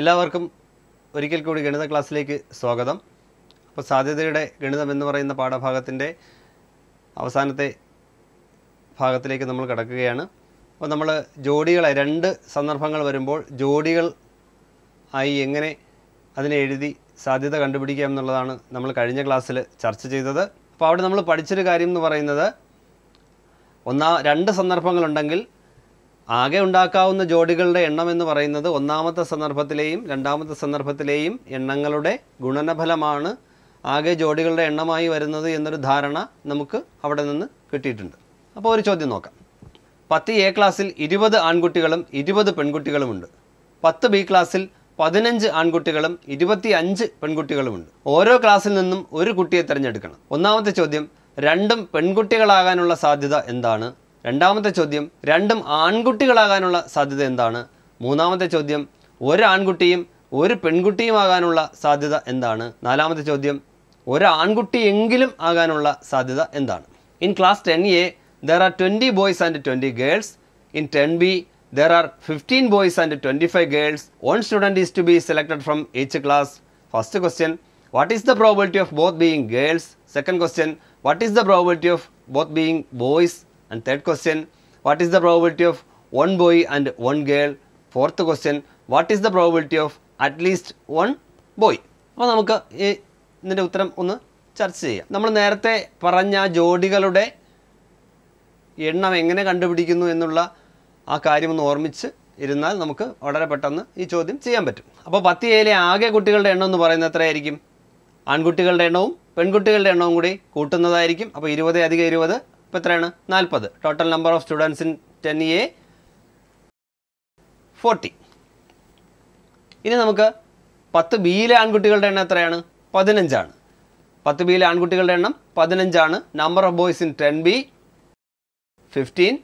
എല്ലാവർക്കും ഒരിക്കൽ കൂടി ഗണിത ക്ലാസ്സിലേക്ക് സ്വാഗതം അപ്പോൾ സാധ്യതയുടെ ഗണിതം എന്ന് പറയുന്ന പാഠഭാഗത്തിൻ്റെ അവസാനത്തെ ഭാഗത്തിലേക്ക് നമ്മൾ കടക്കുകയാണ് അപ്പോൾ നമ്മൾ ജോഡികളെ രണ്ട് സന്ദർഭങ്ങൾ വരുമ്പോൾ ജോഡികൾ ആയി എങ്ങനെ അതിനെ എഴുതി സാധ്യത കണ്ടുപിടിക്കാം എന്നുള്ളതാണ് നമ്മൾ കഴിഞ്ഞ ക്ലാസ്സിൽ ചർച്ച ചെയ്തത് അപ്പോൾ അവിടെ നമ്മൾ പഠിച്ചൊരു കാര്യം എന്ന് പറയുന്നത് ഒന്നാ രണ്ട് സന്ദർഭങ്ങളുണ്ടെങ്കിൽ ആകെ ഉണ്ടാക്കാവുന്ന ജോഡികളുടെ എണ്ണം എന്ന് പറയുന്നത് ഒന്നാമത്തെ സന്ദർഭത്തിലെയും രണ്ടാമത്തെ സന്ദർഭത്തിലെയും എണ്ണങ്ങളുടെ ഗുണനഫലമാണ് ആകെ ജോഡികളുടെ എണ്ണമായി വരുന്നത് എന്നൊരു ധാരണ നമുക്ക് അവിടെ നിന്ന് കിട്ടിയിട്ടുണ്ട് അപ്പോൾ ഒരു ചോദ്യം നോക്കാം പത്ത് എ ക്ലാസ്സിൽ ഇരുപത് ആൺകുട്ടികളും ഇരുപത് പെൺകുട്ടികളുമുണ്ട് പത്ത് ബി ക്ലാസ്സിൽ പതിനഞ്ച് ആൺകുട്ടികളും ഇരുപത്തി അഞ്ച് പെൺകുട്ടികളുമുണ്ട് ഓരോ ക്ലാസ്സിൽ നിന്നും ഒരു കുട്ടിയെ തിരഞ്ഞെടുക്കണം ഒന്നാമത്തെ ചോദ്യം രണ്ടും പെൺകുട്ടികളാകാനുള്ള സാധ്യത എന്താണ് രണ്ടാമത്തെ ചോദ്യം രണ്ടും ആൺകുട്ടികളാകാനുള്ള സാധ്യത എന്താണ് മൂന്നാമത്തെ ചോദ്യം ഒരു ആൺകുട്ടിയും ഒരു പെൺകുട്ടിയുമാകാനുള്ള സാധ്യത എന്താണ് നാലാമത്തെ ചോദ്യം ഒരാൺകുട്ടിയെങ്കിലും ആകാനുള്ള സാധ്യത എന്താണ് in class ten A there are twenty boys and twenty girls in ten B there are fifteen boys and twenty five girls one student is to be selected from each class first question what is the probability of both being girls second question what is the probability of both being boys And third question, what is the probability of one boy and one girl? Fourth question, what is the probability of at least one boy? അപ്പോൾ നമുക്ക് ഈ ഇതിൻ്റെ ഉത്തരം ഒന്ന് ചർച്ച ചെയ്യാം നമ്മൾ നേരത്തെ പറഞ്ഞ ജോഡികളുടെ എണ്ണം എങ്ങനെ കണ്ടുപിടിക്കുന്നു എന്നുള്ള ആ കാര്യമൊന്ന് ഓർമ്മിച്ച് ഇരുന്നാൽ നമുക്ക് വളരെ പെട്ടെന്ന് ഈ ചോദ്യം ചെയ്യാൻ പറ്റും അപ്പോൾ പത്ത് എയിലെ ആകെ കുട്ടികളുടെ എണ്ണം എന്ന് പറയുന്നത് എത്രയായിരിക്കും ആൺകുട്ടികളുടെ എണ്ണവും പെൺകുട്ടികളുടെ എണ്ണവും കൂടി കൂട്ടുന്നതായിരിക്കും അപ്പോൾ ഇരുപത് അധികം ഇരുപത് ഇപ്പോൾ എത്രയാണ് നാൽപ്പത് total number of students in ten A forty ഇനി നമുക്ക് പത്ത് ബിയിലെ ആൺകുട്ടികളുടെ എണ്ണം എത്രയാണ് പതിനഞ്ചാണ് പത്ത് ബിയിലെ ആൺകുട്ടികളുടെ എണ്ണം പതിനഞ്ചാണ് number of boys in ten B fifteen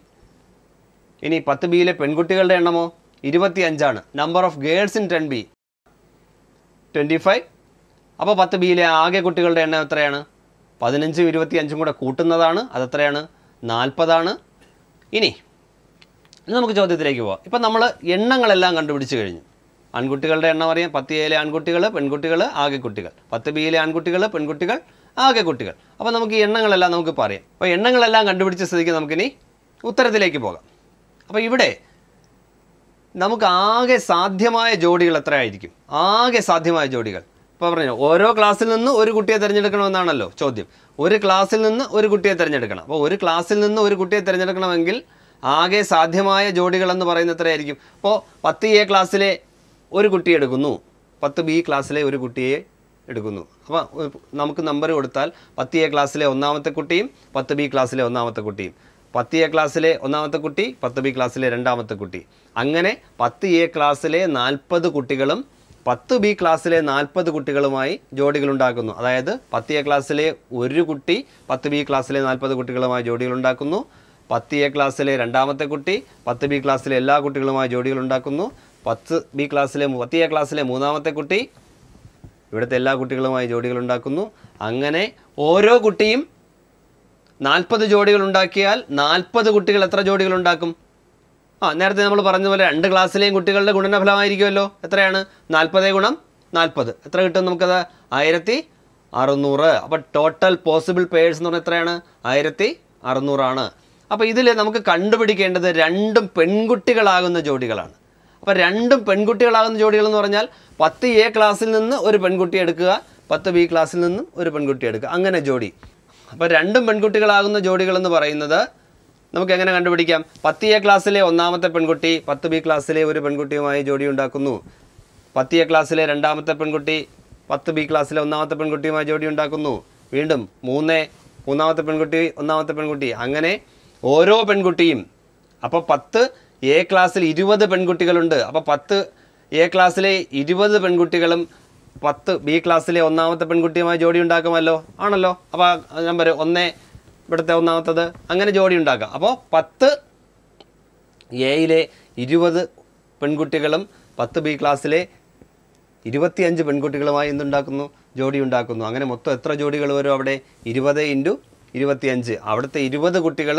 ഇനി പത്ത് ബിയിലെ പെൺകുട്ടികളുടെ എണ്ണമോ ഇരുപത്തി അഞ്ചാണ് number of girls in ten B twenty five അപ്പോൾ പത്ത് ബിയിലെ ആകെ കുട്ടികളുടെ എണ്ണം എത്രയാണ് പതിനഞ്ചും ഇരുപത്തി അഞ്ചും കൂടെ കൂട്ടുന്നതാണ് അതെത്രയാണ് നാൽപ്പതാണ് ഇനി ഇനി നമുക്ക് ചോദ്യത്തിലേക്ക് പോവാം ഇപ്പം നമ്മൾ എണ്ണങ്ങളെല്ലാം കണ്ടുപിടിച്ച് കഴിഞ്ഞു ആൺകുട്ടികളുടെ എണ്ണം അറിയാം പത്ത് എയിലെ ആൺകുട്ടികൾ പെൺകുട്ടികൾ ആകെ കുട്ടികൾ പത്ത് ബിയിലെ ആൺകുട്ടികൾ പെൺകുട്ടികൾ ആകെ കുട്ടികൾ അപ്പോൾ നമുക്ക് ഈ എണ്ണങ്ങളെല്ലാം നമുക്ക് പറയാം അപ്പോൾ എണ്ണങ്ങളെല്ലാം കണ്ടുപിടിച്ച സ്ഥിതിക്ക് നമുക്കിനി ഉത്തരത്തിലേക്ക് പോകാം അപ്പോൾ ഇവിടെ നമുക്ക് ആകെ സാധ്യമായ ജോഡികൾ എത്രയായിരിക്കും ആകെ സാധ്യമായ ജോഡികൾ ഇപ്പോൾ പറഞ്ഞു ഓരോ ക്ലാസ്സിൽ നിന്ന് ഒരു കുട്ടിയെ തിരഞ്ഞെടുക്കണമെന്നാണല്ലോ ചോദ്യം ഒരു ക്ലാസ്സിൽ നിന്ന് ഒരു കുട്ടിയെ തിരഞ്ഞെടുക്കണം അപ്പോൾ ഒരു ക്ലാസ്സിൽ നിന്ന് ഒരു കുട്ടിയെ തിരഞ്ഞെടുക്കണമെങ്കിൽ ആകെ സാധ്യമായ ജോഡികളെന്ന് പറയുന്ന എത്രയായിരിക്കും അപ്പോൾ പത്ത് എ ക്ലാസ്സിലെ ഒരു കുട്ടിയെ എടുക്കുന്നു പത്ത് ബി ക്ലാസ്സിലെ ഒരു കുട്ടിയെ എടുക്കുന്നു അപ്പോൾ നമുക്ക് നമ്പർ കൊടുത്താൽ പത്ത് എ ക്ലാസ്സിലെ ഒന്നാമത്തെ കുട്ടിയും പത്ത് ബി ക്ലാസ്സിലെ ഒന്നാമത്തെ കുട്ടിയും പത്ത് എ ക്ലാസ്സിലെ ഒന്നാമത്തെ കുട്ടി പത്ത് ബി ക്ലാസ്സിലെ രണ്ടാമത്തെ കുട്ടി അങ്ങനെ പത്ത് എ ക്ലാസ്സിലെ നാൽപ്പത് കുട്ടികളും പത്ത് ബി ക്ലാസ്സിലെ നാൽപ്പത് കുട്ടികളുമായി ജോഡികളുണ്ടാക്കുന്നു അതായത് പത്ത് എ ക്ലാസ്സിലെ ഒരു കുട്ടി പത്ത് ബി ക്ലാസ്സിലെ നാൽപ്പത് കുട്ടികളുമായി ജോഡികളുണ്ടാക്കുന്നു പത്ത് എ ക്ലാസ്സിലെ രണ്ടാമത്തെ കുട്ടി പത്ത് ബി ക്ലാസ്സിലെ എല്ലാ കുട്ടികളുമായി ജോഡികളുണ്ടാക്കുന്നു പത്ത് ബി ക്ലാസ്സിലെ പത്ത് എ ക്ലാസ്സിലെ മൂന്നാമത്തെ കുട്ടി ഇവിടുത്തെ എല്ലാ കുട്ടികളുമായി ജോഡികളുണ്ടാക്കുന്നു അങ്ങനെ ഓരോ കുട്ടിയും നാൽപ്പത് ജോഡികൾ ഉണ്ടാക്കിയാൽ നാൽപ്പത് കുട്ടികൾ എത്ര ജോഡികൾ ഉണ്ടാക്കും ആ നേരത്തെ നമ്മൾ പറഞ്ഞതുപോലെ രണ്ട് ക്ലാസ്സിലെയും കുട്ടികളുടെ ഗുണനഫലമായിരിക്കുമല്ലോ എത്രയാണ് നാൽപ്പത് ഗുണം നാൽപ്പത് എത്ര കിട്ടും നമുക്കത് ആയിരത്തി അറുന്നൂറ് അപ്പോൾ ടോട്ടൽ പോസിബിൾ പേഴ്സ് എന്ന് പറഞ്ഞാൽ എത്രയാണ് ആയിരത്തി അറുന്നൂറാണ് അപ്പോൾ ഇതിൽ നമുക്ക് കണ്ടുപിടിക്കേണ്ടത് രണ്ടും പെൺകുട്ടികളാകുന്ന ജോഡികളാണ് അപ്പോൾ രണ്ടും പെൺകുട്ടികളാകുന്ന ജോഡികൾ എന്ന് പറഞ്ഞാൽ പത്ത് എ ക്ലാസ്സിൽ നിന്ന് ഒരു പെൺകുട്ടി എടുക്കുക പത്ത് ബി ക്ലാസ്സിൽ നിന്നും ഒരു പെൺകുട്ടി എടുക്കുക അങ്ങനെ ജോഡി അപ്പോൾ രണ്ടും പെൺകുട്ടികളാകുന്ന ജോഡികളെന്ന് പറയുന്നത് നമുക്ക് എങ്ങനെ കണ്ടുപിടിക്കാം പത്ത് എ ക്ലാസ്സിലെ ഒന്നാമത്തെ പെൺകുട്ടി പത്ത് ബി ക്ലാസ്സിലെ ഒരു പെൺകുട്ടിയുമായി ജോഡി ഉണ്ടാക്കുന്നു പത്ത് എ ക്ലാസ്സിലെ രണ്ടാമത്തെ പെൺകുട്ടി പത്ത് ബി ക്ലാസ്സിലെ ഒന്നാമത്തെ പെൺകുട്ടിയുമായി ജോഡി ഉണ്ടാക്കുന്നു വീണ്ടും മൂന്ന് മൂന്നാമത്തെ പെൺകുട്ടി ഒന്നാമത്തെ പെൺകുട്ടി അങ്ങനെ ഓരോ പെൺകുട്ടിയും അപ്പോൾ പത്ത് എ ക്ലാസ്സിൽ ഇരുപത് പെൺകുട്ടികളുണ്ട് അപ്പോൾ പത്ത് എ ക്ലാസ്സിലെ ഇരുപത് പെൺകുട്ടികളും പത്ത് ബി ക്ലാസ്സിലെ ഒന്നാമത്തെ പെൺകുട്ടിയുമായി ജോഡി ഉണ്ടാക്കുമല്ലോ ആണല്ലോ അപ്പോൾ നമ്പർ ഒന്ന് ഇവിടുത്തെ ഒന്നാമത്തത് അങ്ങനെ ജോഡി ഉണ്ടാക്കുക അപ്പോൾ പത്ത് എയിലെ ഇരുപത് പെൺകുട്ടികളും പത്ത് ബി ക്ലാസ്സിലെ ഇരുപത്തിയഞ്ച് പെൺകുട്ടികളുമായി എന്തുണ്ടാക്കുന്നു ജോഡി ഉണ്ടാക്കുന്നു അങ്ങനെ മൊത്തം എത്ര ജോഡികൾ വരും അവിടെ ഇരുപത് ഇൻറ്റു ഇരുപത്തിയഞ്ച് അവിടുത്തെ ഇരുപത് കുട്ടികൾ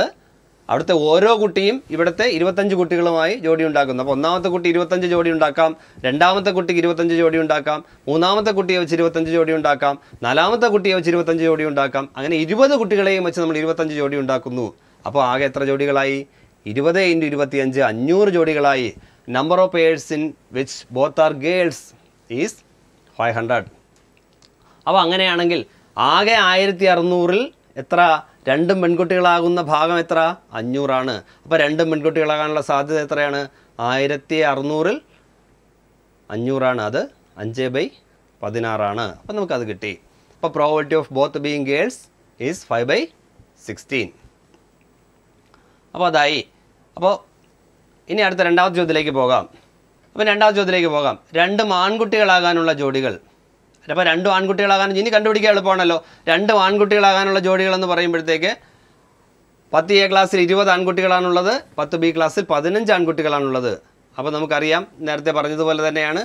അവിടുത്തെ ഓരോ കുട്ടിയും ഇവിടുത്തെ ഇരുപത്തഞ്ച് കുട്ടികളുമായി ജോഡി ഉണ്ടാക്കുന്നു അപ്പോൾ ഒന്നാമത്തെ കുട്ടി ഇരുപത്തഞ്ച് ജോഡി ഉണ്ടാക്കാം രണ്ടാമത്തെ കുട്ടിക്ക് ഇരുപത്തഞ്ച് ജോഡി ഉണ്ടാക്കാം മൂന്നാമത്തെ കുട്ടിയെ വെച്ച് ഇരുപത്തഞ്ച് ജോഡി ഉണ്ടാക്കാം നാലാമത്തെ കുട്ടിയെ വെച്ച് ഇരുപത്തഞ്ച് ജോഡി ഉണ്ടാക്കാം അങ്ങനെ ഇരുപത് കുട്ടികളെയും വെച്ച് നമ്മൾ ഇരുപത്തഞ്ച് ജോഡി ഉണ്ടാക്കുന്നു അപ്പോൾ ആകെ എത്ര ജോഡികളായി ഇരുപത് ഇൻറ്റു ഇരുപത്തിയഞ്ച് അഞ്ഞൂറ് ജോഡികളായി number of pairs in which both are girls is five hundred അപ്പോൾ അങ്ങനെയാണെങ്കിൽ ആകെ ആയിരത്തി അറുന്നൂറിൽ എത്ര രണ്ടും പെൺകുട്ടികളാകുന്ന ഭാഗം എത്ര അഞ്ഞൂറാണ് അപ്പോൾ രണ്ടും പെൺകുട്ടികളാകാനുള്ള സാധ്യത എത്രയാണ് ആയിരത്തി അറുന്നൂറിൽ അഞ്ഞൂറാണ് അത് അഞ്ച് ബൈ പതിനാറാണ് അപ്പം നമുക്കത് കിട്ടി അപ്പോൾ probability of both being girls is five by sixteen അപ്പോൾ അതായി അപ്പോൾ ഇനി അടുത്ത രണ്ടാമത്തെ ചോദ്യത്തിലേക്ക് പോകാം അപ്പോൾ രണ്ടാമത്തെ ചോദ്യത്തിലേക്ക് പോകാം രണ്ടും ആൺകുട്ടികളാകാനുള്ള ജോഡികൾ അപ്പോൾ രണ്ട് ആൺകുട്ടികളാകാൻ ഇനി കണ്ടുപിടിക്കാൻ എളുപ്പമാണല്ലോ രണ്ട് ആൺകുട്ടികളാകാനുള്ള ജോഡികളെന്ന് പറയുമ്പോഴത്തേക്ക് പത്ത് എ ക്ലാസ്സിൽ ഇരുപത് ആൺകുട്ടികളാണുള്ളത് പത്ത് ബി ക്ലാസ്സിൽ പതിനഞ്ച് ആൺകുട്ടികളാണുള്ളത് അപ്പോൾ നമുക്കറിയാം നേരത്തെ പറഞ്ഞതുപോലെ തന്നെയാണ്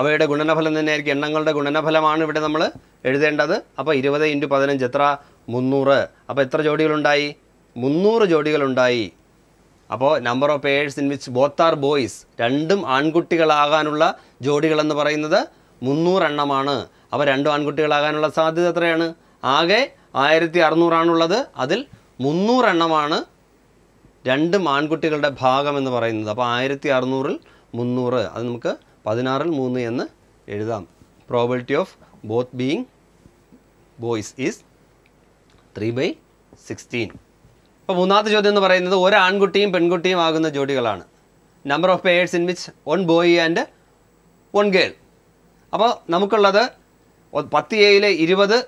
അവയുടെ ഗുണനഫലം തന്നെയായിരിക്കും എണ്ണങ്ങളുടെ ഗുണനഫലമാണ് ഇവിടെ നമ്മൾ എഴുതേണ്ടത് അപ്പോൾ ഇരുപത് ഇൻറ്റു പതിനഞ്ച് എത്ര മുന്നൂറ് അപ്പോൾ എത്ര ജോഡികളുണ്ടായി മുന്നൂറ് ജോഡികളുണ്ടായി അപ്പോൾ number of pairs in which both are boys രണ്ടും ആൺകുട്ടികളാകാനുള്ള ജോഡികളെന്ന് പറയുന്നത് മുന്നൂറെണ്ണമാണ് അവ രണ്ട് ആൺകുട്ടികളാകാനുള്ള സാധ്യത എത്രയാണ് ആകെ ആയിരത്തി അറുന്നൂറാണുള്ളത് അതിൽ മുന്നൂറെണ്ണമാണ് രണ്ട് ആൺകുട്ടികളുടെ ഭാഗം എന്ന് പറയുന്നത് അപ്പോൾ ആയിരത്തി അറുന്നൂറിൽ മുന്നൂറ് അത് നമുക്ക് പതിനാറിൽ മൂന്ന് എന്ന് എഴുതാം probability of both being boys is three by sixteen ഇപ്പോൾ മൂന്നാമത്തെ ചോദ്യം എന്ന് പറയുന്നത് ഒരാൺകുട്ടിയും പെൺകുട്ടിയും ആകുന്ന ജോഡികളാണ് number of pairs in which one boy and one girl അപ്പോൾ നമുക്കുള്ളത് പത്ത് എയിലെ ഇരുപത്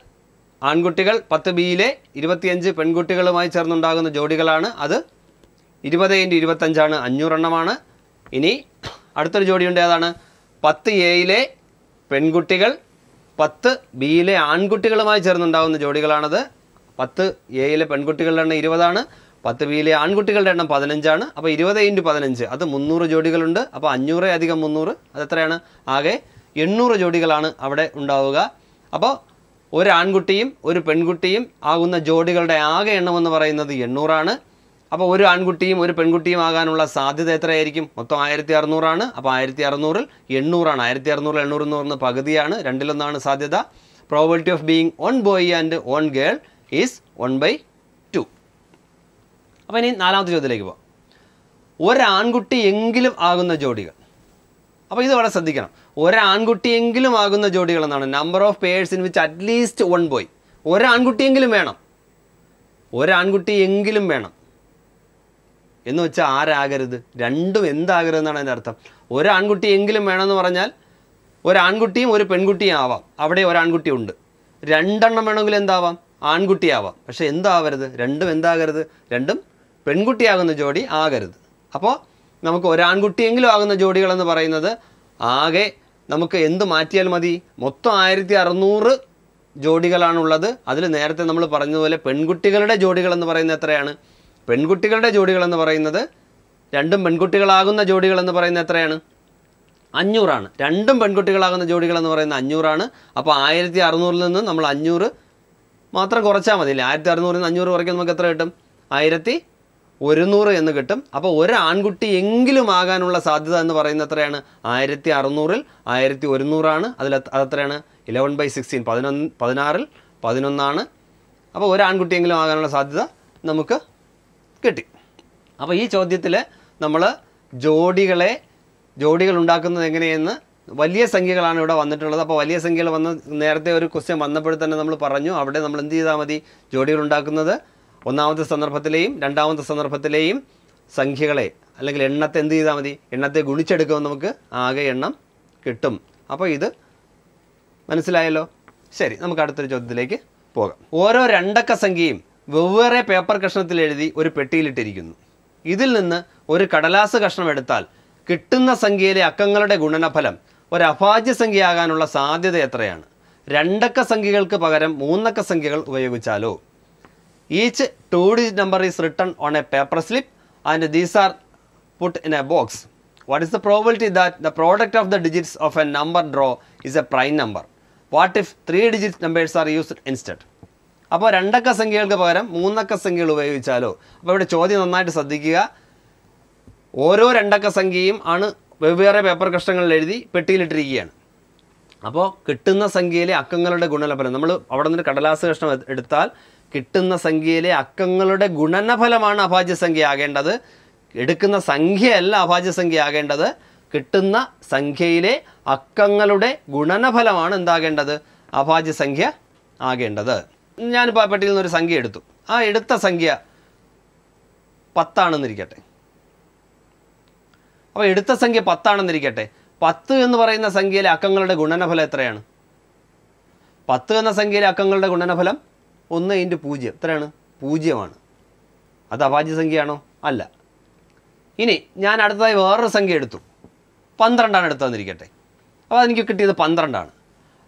ആൺകുട്ടികൾ പത്ത് ബിയിലെ ഇരുപത്തിയഞ്ച് പെൺകുട്ടികളുമായി ചേർന്നുണ്ടാകുന്ന ജോഡികളാണ് അത് ഇരുപത് ഇൻറ്റു ഇരുപത്തഞ്ചാണ് അഞ്ഞൂറെണ്ണമാണ് ഇനി അടുത്തൊരു ജോഡിയുണ്ട് അതാണ് പത്ത് എയിലെ പെൺകുട്ടികൾ പത്ത് ബിയിലെ ആൺകുട്ടികളുമായി ചേർന്നുണ്ടാകുന്ന ജോഡികളാണത് പത്ത് എയിലെ പെൺകുട്ടികളുടെ എണ്ണം ഇരുപതാണ് പത്ത് ബിയിലെ ആൺകുട്ടികളുടെ എണ്ണം പതിനഞ്ചാണ് അപ്പോൾ ഇരുപത് ഇൻറ്റു പതിനഞ്ച് അത് മുന്നൂറ് ജോഡികളുണ്ട് അപ്പോൾ അഞ്ഞൂറ് അധികം മുന്നൂറ് അത് എത്രയാണ് ആകെ എണ്ണൂറ് ജോഡികളാണ് അവിടെ ഉണ്ടാവുക അപ്പോൾ ഒരു ആൺകുട്ടിയും ഒരു പെൺകുട്ടിയും ആകുന്ന ജോഡികളുടെ ആകെ എണ്ണം എന്ന് പറയുന്നത് എണ്ണൂറാണ് അപ്പോൾ ഒരു ആൺകുട്ടിയും ഒരു പെൺകുട്ടിയും ആകാനുള്ള സാധ്യത എത്രയായിരിക്കും മൊത്തം ആയിരത്തി അറുന്നൂറാണ് അപ്പോൾ ആയിരത്തി അറുന്നൂറിൽ എണ്ണൂറാണ് ആയിരത്തി അറുന്നൂറിൽ എണ്ണൂറ് എന്ന് പറഞ്ഞ പകുതിയാണ് രണ്ടിലൊന്നാണ് സാധ്യത probability of being one boy and one girl is one by two അപ്പോൾ ഇനി നാലാമത്തെ ചോദ്യത്തിലേക്ക് പോകാം ഒരാൺകുട്ടി എങ്കിലും ആകുന്ന ജോഡികൾ അപ്പോൾ ഇത് വളരെ ശ്രദ്ധിക്കണം ഒരാൺകുട്ടിയെങ്കിലും ആകുന്ന ജോഡികൾ എന്നാണ് number of pairs in which at least one boy ഒരാൺകുട്ടിയെങ്കിലും വേണം ഒരാൺകുട്ടിയെങ്കിലും വേണം എന്ന് വെച്ചാൽ ആരാകരുത് രണ്ടും എന്താകരുതെന്നാണ് അതിൻ്റെ അർത്ഥം ഒരാൺകുട്ടിയെങ്കിലും വേണമെന്ന് പറഞ്ഞാൽ ഒരാൺകുട്ടിയും ഒരു പെൺകുട്ടിയും ആവാം അവിടെ ഒരാൺകുട്ടി ഉണ്ട് രണ്ടെണ്ണം വേണമെങ്കിൽ എന്താവാം ആൺകുട്ടിയാവാം പക്ഷേ എന്താവരുത് രണ്ടും എന്താകരുത് രണ്ടും പെൺകുട്ടിയാകുന്ന ജോഡി ആകരുത് അപ്പോൾ നമുക്ക് ഒരാൺകുട്ടിയെങ്കിലും ആകുന്ന ജോഡികളെന്ന് പറയുന്നത് ആകെ നമുക്ക് എന്ത് മാറ്റിയാൽ മതി മൊത്തം ആയിരത്തി അറുന്നൂറ് ജോഡികളാണുള്ളത് അതിൽ നേരത്തെ നമ്മൾ പറഞ്ഞതുപോലെ പെൺകുട്ടികളുടെ ജോഡികളെന്ന് പറയുന്നത് എത്രയാണ് പെൺകുട്ടികളുടെ ജോഡികളെന്ന് പറയുന്നത് രണ്ടും പെൺകുട്ടികളാകുന്ന ജോഡികളെന്ന് പറയുന്നത് എത്രയാണ് അഞ്ഞൂറാണ് രണ്ടും പെൺകുട്ടികളാകുന്ന ജോഡികളെന്ന് പറയുന്നത് അഞ്ഞൂറാണ് അപ്പോൾ ആയിരത്തി അറുന്നൂറിൽ നിന്ന് നമ്മൾ അഞ്ഞൂറ് മാത്രം കുറച്ചാൽ മതി അല്ലേ ആയിരത്തി അറുന്നൂറിൽ നിന്ന് അഞ്ഞൂറ് കുറയ്ക്കാൻ നമുക്ക് എത്ര കിട്ടും ആയിരത്തി ഒരുന്നൂറ് എന്ന് കിട്ടും അപ്പോൾ ഒരു ആൺകുട്ടി എങ്കിലും ആകാനുള്ള സാധ്യത എന്ന് പറയുന്നത് എത്രയാണ് ആയിരത്തി അറുന്നൂറിൽ ആയിരത്തി ഒരുന്നൂറാണ് അതിൽ അതെത്രയാണ് ഇലവൻ ബൈ സിക്സ്റ്റീൻ പതിനൊന്ന് പതിനാറിൽ പതിനൊന്നാണ് അപ്പോൾ ഒരു ആൺകുട്ടിയെങ്കിലും ആകാനുള്ള സാധ്യത നമുക്ക് കിട്ടി അപ്പോൾ ഈ ചോദ്യത്തിൽ നമ്മൾ ജോഡികളെ ജോഡികൾ ഉണ്ടാക്കുന്നത് എങ്ങനെയെന്ന് വലിയ സംഖ്യകളാണ് ഇവിടെ വന്നിട്ടുള്ളത് അപ്പോൾ വലിയ സംഖ്യകൾ വന്ന നേരത്തെ ഒരു ക്വസ്റ്റ്യൻ തന്നെ നമ്മൾ പറഞ്ഞു അവിടെ നമ്മൾ എന്ത് ചെയ്താൽ മതി ജോഡികൾ ഉണ്ടാക്കുന്നത് ഒന്നാമത്തെ സന്ദർഭത്തിലെയും രണ്ടാമത്തെ സന്ദർഭത്തിലെയും സംഖ്യകളെ അല്ലെങ്കിൽ എണ്ണത്തെ എന്ത് ചെയ്താൽ മതി എണ്ണത്തെ ഗുണിച്ചെടുക്കുമ്പോൾ നമുക്ക് ആകെ എണ്ണം കിട്ടും അപ്പോൾ ഇത് മനസ്സിലായല്ലോ ശരി നമുക്ക് അടുത്തൊരു ചോദ്യത്തിലേക്ക് പോകാം ഓരോ രണ്ടക്ക സംഖ്യയും വെവ്വേറെ പേപ്പർ കഷ്ണത്തിൽ എഴുതി ഒരു പെട്ടിയിലിട്ടിരിക്കുന്നു ഇതിൽ നിന്ന് ഒരു കടലാസ് കഷ്ണം എടുത്താൽ കിട്ടുന്ന സംഖ്യയിലെ അക്കങ്ങളുടെ ഗുണനഫലം ഒരു അഭാജ്യ സംഖ്യയാകാനുള്ള സാധ്യത എത്രയാണ് രണ്ടക്ക സംഖ്യകൾക്ക് പകരം മൂന്നക്ക സംഖ്യകൾ ഉപയോഗിച്ചാലോ each two digit number is written on a paper slip and these are put in a box what is the probability that the product of the digits of a number drawn is a prime number what if three digit numbers are used instead അപ്പോൾ രണ്ടക്ക സംഖ്യകൾക്ക് പകരം മൂന്നക്ക സംഖ്യകൾ ഉപയോഗിച്ചാലോ അപ്പോൾ ഇവിടെ ചോദ്യം നന്നായിട്ട് ശ്രദ്ധിക്കുക ഓരോ രണ്ടക്ക സംഖ്യയും ആണ് വെവ്വേറെ പേപ്പർ കഷ്ണങ്ങളിൽ എഴുതി പെട്ടിയിലിട്ടിരിക്കുകയാണ് അപ്പോൾ കിട്ടുന്ന സംഖ്യയിലെ അക്കങ്ങളുടെ ഗുണനഫലം നമ്മൾ അവിടെ നിന്ന് കടലാസ് കഷ്ണം എടുത്താൽ കിട്ടുന്ന സംഖ്യയിലെ അക്കങ്ങളുടെ ഗുണനഫലമാണ് അഭാജ്യസംഖ്യ ആകേണ്ടത് എടുക്കുന്ന സംഖ്യയല്ല അഭാജ്യസംഖ്യ ആകേണ്ടത് കിട്ടുന്ന സംഖ്യയിലെ അക്കങ്ങളുടെ ഗുണനഫലമാണ് എന്താകേണ്ടത് അഭാജ്യസംഖ്യ ആകേണ്ടത് ഞാനിപ്പോൾ ആ പെട്ടിയിൽ നിന്നൊരു സംഖ്യ എടുത്തു ആ എടുത്ത സംഖ്യ പത്താണെന്നിരിക്കട്ടെ അപ്പോൾ എടുത്ത സംഖ്യ പത്താണെന്നിരിക്കട്ടെ പത്ത് എന്ന് പറയുന്ന സംഖ്യയിലെ അക്കങ്ങളുടെ ഗുണനഫലം എത്രയാണ് പത്ത് എന്ന സംഖ്യയിലെ അക്കങ്ങളുടെ ഗുണനഫലം ഒന്ന് ഇൻറ്റു പൂജ്യം എത്രയാണ് പൂജ്യമാണ് അത് അഭാജ്യ സംഖ്യയാണോ അല്ല ഇനി ഞാൻ അടുത്തതായി വേറൊരു സംഖ്യ എടുത്തു പന്ത്രണ്ടാണ് എടുത്തതെന്നിരിക്കട്ടെ അപ്പോൾ അതെനിക്ക് കിട്ടിയത് പന്ത്രണ്ടാണ്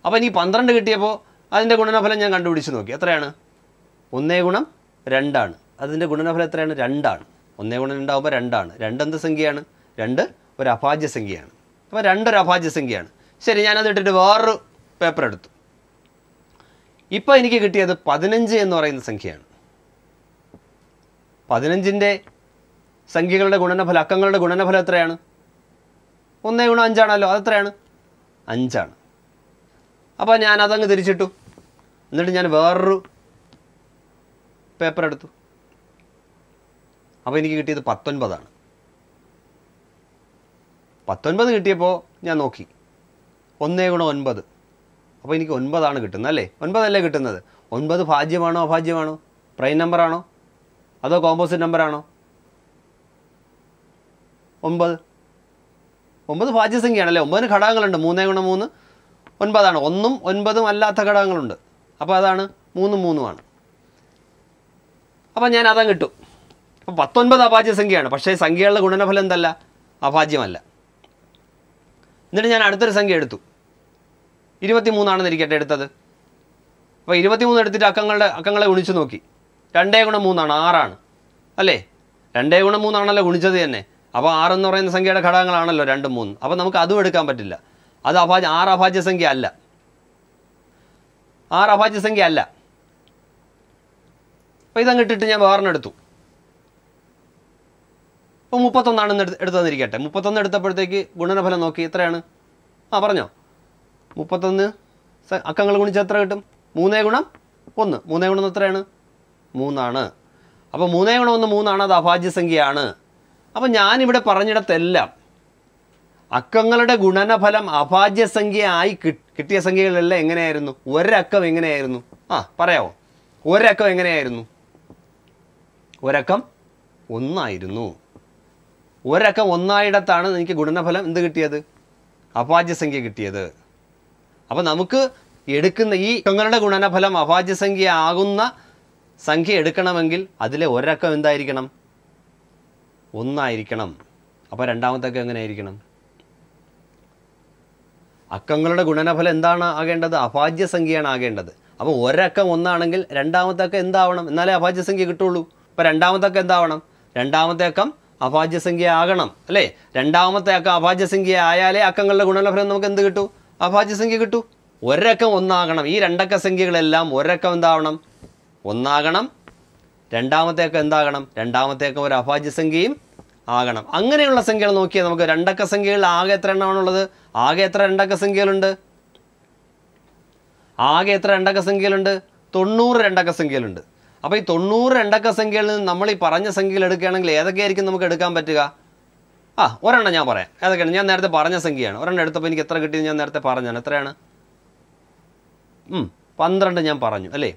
അപ്പോൾ എനിക്ക് പന്ത്രണ്ട് കിട്ടിയപ്പോൾ അതിൻ്റെ ഗുണനഫലം ഞാൻ കണ്ടുപിടിച്ച് നോക്കി എത്രയാണ് ഒന്നേ ഗുണം രണ്ടാണ് അതിൻ്റെ ഗുണനഫലം എത്രയാണ് രണ്ടാണ് ഒന്നേ ഗുണം രണ്ടാകുമ്പോൾ രണ്ടാണ് രണ്ട് എന്ത് സംഖ്യയാണ് രണ്ട് ഒരു അഭാജ്യ സംഖ്യയാണ് അപ്പോൾ രണ്ടൊരു അഭാജ്യ സംഖ്യയാണ് ശരി ഞാനത് ഇട്ടിട്ട് വേറൊരു പേപ്പർ എടുത്തു ഇപ്പോൾ എനിക്ക് കിട്ടിയത് പതിനഞ്ച് എന്ന് പറയുന്ന സംഖ്യയാണ് പതിനഞ്ചിൻ്റെ സംഖ്യകളുടെ ഗുണനഫലം അക്കങ്ങളുടെ ഗുണനഫലം എത്രയാണ് ഒന്നേ ഗുണം അഞ്ചാണല്ലോ അതെത്രയാണ് അഞ്ചാണ് അപ്പോൾ ഞാൻ അതങ്ങ് തിരിച്ചിട്ടു എന്നിട്ട് ഞാൻ വേറൊരു പേപ്പർ എടുത്തു അപ്പോൾ എനിക്ക് കിട്ടിയത് പത്തൊൻപതാണ് പത്തൊൻപത് കിട്ടിയപ്പോൾ ഞാൻ നോക്കി ഒന്നേ ഗുണം ഒൻപത് അപ്പോൾ എനിക്ക് ഒൻപതാണ് കിട്ടുന്നത് അല്ലേ ഒൻപതല്ലേ കിട്ടുന്നത് ഒൻപത് ഭാജ്യമാണോ അഭാജ്യമാണോ പ്രൈം നമ്പറാണോ അതോ കോമ്പോസിറ്റ് നമ്പറാണോ ഒമ്പത് ഒമ്പത് ഭാജ്യസംഖ്യയാണല്ലേ ഒമ്പതിന് ഘടകങ്ങളുണ്ട് മൂന്നേ ഗുണം മൂന്ന് ഒൻപതാണ് ഒന്നും ഒൻപതും അല്ലാത്ത ഘടകങ്ങളുണ്ട് അപ്പോൾ അതാണ് മൂന്നും മൂന്നുമാണ് അപ്പോൾ ഞാൻ അതങ്ങ് കിട്ടും അപ്പോൾ പത്തൊൻപത് അഭാജ്യ സംഖ്യയാണ് പക്ഷേ സംഖ്യകളുടെ ഗുണനഫലം എന്തല്ല അഭാജ്യമല്ല എന്നിട്ട് ഞാൻ അടുത്തൊരു സംഖ്യ എടുത്തു ഇരുപത്തിമൂന്നാണെന്ന് ഇരിക്കട്ടെ എടുത്തത് അപ്പോൾ ഇരുപത്തിമൂന്ന് എടുത്തിട്ട് അക്കങ്ങളുടെ അക്കങ്ങളെ ഗുണിച്ചു നോക്കി രണ്ടേ ഗുണം മൂന്നാണ് ആറാണ് അല്ലേ രണ്ടേ ഗുണം മൂന്നാണല്ലോ ഗുണിച്ചത് തന്നെ അപ്പോൾ എന്ന് പറയുന്ന സംഖ്യയുടെ ഘടകങ്ങളാണല്ലോ രണ്ട് മൂന്ന് അപ്പോൾ നമുക്ക് അതും എടുക്കാൻ പറ്റില്ല അത് അഭാജ്യ ആറ് അഭാജ്യ സംഖ്യ അല്ല ആറ് അഭാജ്യ സംഖ്യ അല്ല അപ്പോൾ ഇതങ്ങ് ഇട്ടിട്ട് ഞാൻ എടുത്തു അപ്പോൾ മുപ്പത്തൊന്നാണെന്ന് എടുത്ത് എടുത്തതെന്നിരിക്കട്ടെ മുപ്പത്തൊന്ന് എടുത്തപ്പോഴത്തേക്ക് ഗുണനഫലം നോക്കി എത്രയാണ് ആ പറഞ്ഞോ മുപ്പത്തൊന്ന് അക്കങ്ങൾ ഗുണിച്ച് എത്ര കിട്ടും മൂന്നേ ഗുണം ഒന്ന് മൂന്നേ ഗുണം എത്രയാണ് മൂന്നാണ് അപ്പോൾ മൂന്നേ ഗുണം ഒന്ന് മൂന്നാണ് അത് അഭാജ്യസംഖ്യയാണ് അപ്പോൾ ഞാനിവിടെ പറഞ്ഞിടത്തെല്ലാം അക്കങ്ങളുടെ ഗുണനഫലം അഭാജ്യസംഖ്യയായി കിട്ടിയ സംഖ്യകളെല്ലാം എങ്ങനെയായിരുന്നു ഒരക്കം എങ്ങനെയായിരുന്നു ആ പറയാമോ ഒരക്കം എങ്ങനെയായിരുന്നു ഒരക്കം ഒന്നായിരുന്നു ഒരക്കം ഒന്നായിടത്താണ് എനിക്ക് ഗുണനഫലം എന്ത് കിട്ടിയത് അഭാജ്യസംഖ്യ കിട്ടിയത് അപ്പോൾ നമുക്ക് എടുക്കുന്ന ഈ അക്കങ്ങളുടെ ഗുണനഫലം അഭാജ്യസംഖ്യ ആകുന്ന സംഖ്യ എടുക്കണമെങ്കിൽ അതിലെ ഒരക്കം എന്തായിരിക്കണം ഒന്നായിരിക്കണം അപ്പോൾ രണ്ടാമത്തെ അക്കം എങ്ങനെയായിരിക്കണം അക്കങ്ങളുടെ ഗുണനഫലം എന്താണ് ആകേണ്ടത് അഭാജ്യസംഖ്യയാണ് ആകേണ്ടത് അപ്പോൾ ഒരക്കം ഒന്നാണെങ്കിൽ രണ്ടാമത്തെ അക്കം എന്താവണം എന്നാലേ അഭാജ്യസംഖ്യ കിട്ടുള്ളൂ അപ്പോൾ രണ്ടാമത്തെ അക്കം എന്താവണം രണ്ടാമത്തെ അക്കം അഭാജ്യസംഖ്യ ആകണം അല്ലേ രണ്ടാമത്തെ അക്കം അഭാജ്യസംഖ്യ ആയാലേ അക്കങ്ങളുടെ ഗുണനഫലം നമുക്ക് എന്ത് കിട്ടും അഭാജ്യസംഖ്യ കിട്ടൂ ഒരക്കം ഒന്നാകണം ഈ രണ്ടക്ക സംഖ്യകളെല്ലാം ഒരക്കം എന്താവണം ഒന്നാകണം രണ്ടാമത്തെ അക്കം എന്താകണം രണ്ടാമത്തെ അക്കം ഒരു അഭാജ്യസംഖ്യയും ആകണം അങ്ങനെയുള്ള സംഖ്യകൾ നോക്കിയാൽ നമുക്ക് രണ്ടക്ക സംഖ്യകൾ ആകെ എത്ര എണ്ണമാണുള്ളത് ആകെ എത്ര രണ്ടക്ക സംഖ്യകളുണ്ട് ആകെ എത്ര രണ്ടക്ക സംഖ്യകളുണ്ട് തൊണ്ണൂറ് രണ്ടക്ക സംഖ്യകളുണ്ട് അപ്പോൾ ഈ തൊണ്ണൂറ് രണ്ടക്ക സംഖ്യകളിൽ നിന്ന് നമ്മൾ ഈ പറഞ്ഞ സംഖ്യകൾ എടുക്കുകയാണെങ്കിൽ ഏതൊക്കെയായിരിക്കും നമുക്ക് എടുക്കാൻ പറ്റുക ആ ഒരെണ്ണം ഞാൻ പറയാം ഏതൊക്കെയാണ് ഞാൻ നേരത്തെ പറഞ്ഞ സംഖ്യയാണ് ഒരെണ്ണം എടുത്തപ്പോൾ എനിക്ക് എത്ര കിട്ടിയെന്ന് ഞാൻ നേരത്തെ പറഞ്ഞാണ് എത്രയാണ് പന്ത്രണ്ട് ഞാൻ പറഞ്ഞു അല്ലേ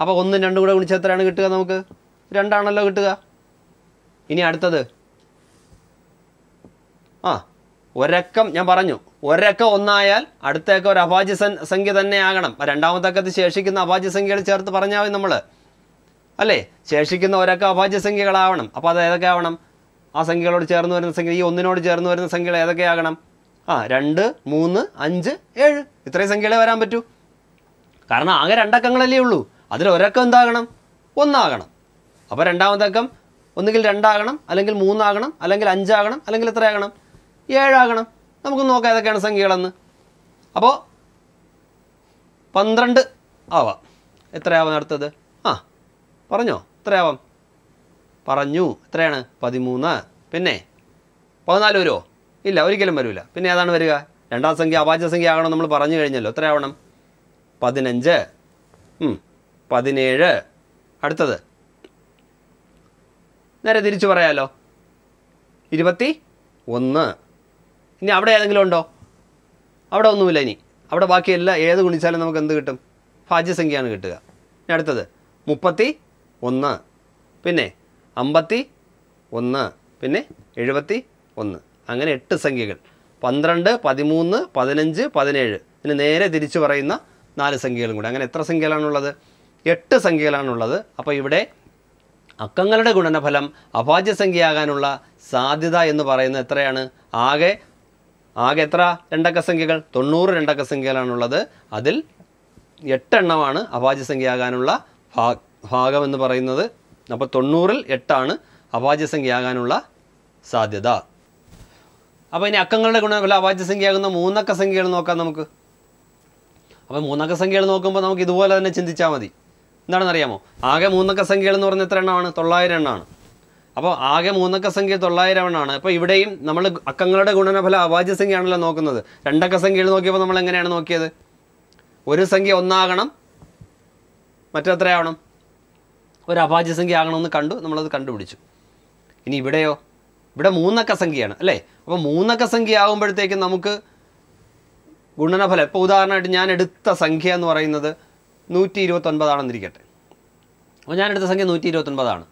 അപ്പോൾ ഒന്നും രണ്ടും കൂടെ ഗുണിച്ച് എത്രയാണ് കിട്ടുക നമുക്ക് രണ്ടാണല്ലോ കിട്ടുക ഇനി അടുത്തത് ആ ഒരക്കം ഞാൻ പറഞ്ഞു ഒരക്കം ഒന്നായാൽ അടുത്തേക്ക് ഒരു അഭാജ്യ സംഖ്യ തന്നെ ആകണം രണ്ടാമത്തേക്കത്ത് ശേഷിക്കുന്ന അഭാജ്യ സംഖ്യകൾ ചേർത്ത് പറഞ്ഞാൽ നമ്മൾ അല്ലേ ശേഷിക്കുന്ന ഒരക്കം അഭാജ്യ സംഖ്യകളാവണം അപ്പോൾ അത് ഏതൊക്കെ ആവണം ആ സംഖ്യകളോട് ചേർന്ന് വരുന്ന സംഖ്യ ഈ ഒന്നിനോട് ചേർന്ന് വരുന്ന സംഖ്യകൾ ഏതൊക്കെയാകണം ആ രണ്ട് മൂന്ന് അഞ്ച് ഏഴ് ഇത്രയും സംഖ്യകളെ വരാൻ പറ്റൂ കാരണം ആകെ രണ്ടക്കങ്ങളല്ലേ ഉള്ളൂ അതിൽ ഒരക്കം എന്താകണം ഒന്നാകണം അപ്പോൾ രണ്ടാമത്തെ അക്കം ഒന്നുകിൽ രണ്ടാകണം അല്ലെങ്കിൽ മൂന്നാകണം അല്ലെങ്കിൽ അഞ്ചാകണം അല്ലെങ്കിൽ എത്രയാകണം ഏഴാകണം നമുക്ക് നോക്കാം ഏതൊക്കെയാണ് സംഖ്യകളെന്ന് അപ്പോൾ പന്ത്രണ്ട് ആവാം എത്രയാവാം അടുത്തത് ആ പറഞ്ഞോ എത്രയാവാം പറഞ്ഞു എത്രയാണ് പതിമൂന്ന് പിന്നെ പതിനാല് വരുമോ ഇല്ല ഒരിക്കലും വരില്ല പിന്നെ ഏതാണ് വരിക രണ്ടാം സംഖ്യ അവാച്യ സംഖ്യ ആകണം നമ്മൾ പറഞ്ഞു കഴിഞ്ഞല്ലോ എത്ര ആവണം പതിനഞ്ച് പതിനേഴ് അടുത്തത് നേരെ തിരിച്ചു പറയാമല്ലോ ഇരുപത്തി ഒന്ന് ഇനി അവിടെ ഏതെങ്കിലും ഉണ്ടോ അവിടെ ഒന്നുമില്ല ഇനി അവിടെ ബാക്കിയെല്ലാം ഏത് ഗുണിച്ചാലും നമുക്ക് എന്ത് കിട്ടും ഭാജ്യസംഖ്യയാണ് കിട്ടുക ഇനി അടുത്തത് മുപ്പത്തി ഒന്ന് പിന്നെ അമ്പത്തി ഒന്ന് പിന്നെ എഴുപത്തി ഒന്ന് അങ്ങനെ എട്ട് സംഖ്യകൾ പന്ത്രണ്ട് പതിമൂന്ന് പതിനഞ്ച് പതിനേഴ് ഇതിന് നേരെ തിരിച്ച് പറയുന്ന നാല് സംഖ്യകളും കൂടെ അങ്ങനെ എത്ര സംഖ്യകളാണുള്ളത് എട്ട് സംഖ്യകളാണുള്ളത് അപ്പോൾ ഇവിടെ അക്കങ്ങളുടെ ഗുണനഫലം അഭാജ്യസംഖ്യയാകാനുള്ള സാധ്യത എന്ന് പറയുന്നത് എത്രയാണ് ആകെ ആകെ എത്ര രണ്ടക്ക സംഖ്യകൾ തൊണ്ണൂറ് രണ്ടക്ക സംഖ്യകളാണുള്ളത് അതിൽ എട്ടെണ്ണമാണ് അഭാജ്യസംഖ്യയാകാനുള്ള ഭാഗം എന്ന് പറയുന്നത് അപ്പോൾ തൊണ്ണൂറിൽ എട്ടാണ് അഭാജ്യസംഖ്യയാകാനുള്ള സാധ്യത അപ്പോൾ ഇനി അക്കങ്ങളുടെ ഗുണഫല അഭാജ്യസംഖ്യയാകുന്ന മൂന്നക്ക സംഖ്യകൾ നോക്കാം നമുക്ക് അപ്പോൾ മൂന്നക്ക സംഖ്യകൾ നോക്കുമ്പോൾ നമുക്ക് ഇതുപോലെ തന്നെ ചിന്തിച്ചാൽ മതി എന്താണെന്നറിയാമോ ആകെ മൂന്നക്ക സംഖ്യകൾ എന്ന് പറഞ്ഞാൽ എത്ര എണ്ണമാണ് തൊള്ളായിരം എണ്ണമാണ് അപ്പോൾ ആകെ മൂന്നക്ക സംഖ്യ തൊള്ളായിരം എണ്ണമാണ് അപ്പോൾ ഇവിടെയും നമ്മൾ അക്കങ്ങളുടെ ഗുണനഫല സംഖ്യയാണല്ലോ നോക്കുന്നത് രണ്ടക്ക സംഖ്യകൾ നോക്കിയപ്പോൾ നമ്മൾ എങ്ങനെയാണ് നോക്കിയത് ഒരു സംഖ്യ ഒന്നാകണം മറ്റെത്രയാവണം ഒരു അഭാജ്യ സംഖ്യ ആകണമെന്ന് കണ്ടു നമ്മളത് കണ്ടുപിടിച്ചു ഇനി ഇവിടെയോ ഇവിടെ മൂന്നക്ക സംഖ്യയാണ് അല്ലേ അപ്പോൾ മൂന്നക്ക സംഖ്യ ആകുമ്പോഴത്തേക്കും നമുക്ക് ഗുണനഫലം ഇപ്പോൾ ഉദാഹരണമായിട്ട് ഞാൻ എടുത്ത സംഖ്യ എന്ന് പറയുന്നത് നൂറ്റി ഇരുപത്തൊൻപതാണെന്നിരിക്കട്ടെ അപ്പോൾ ഞാൻ എടുത്ത സംഖ്യ നൂറ്റി ഇരുപത്തൊൻപതാണ്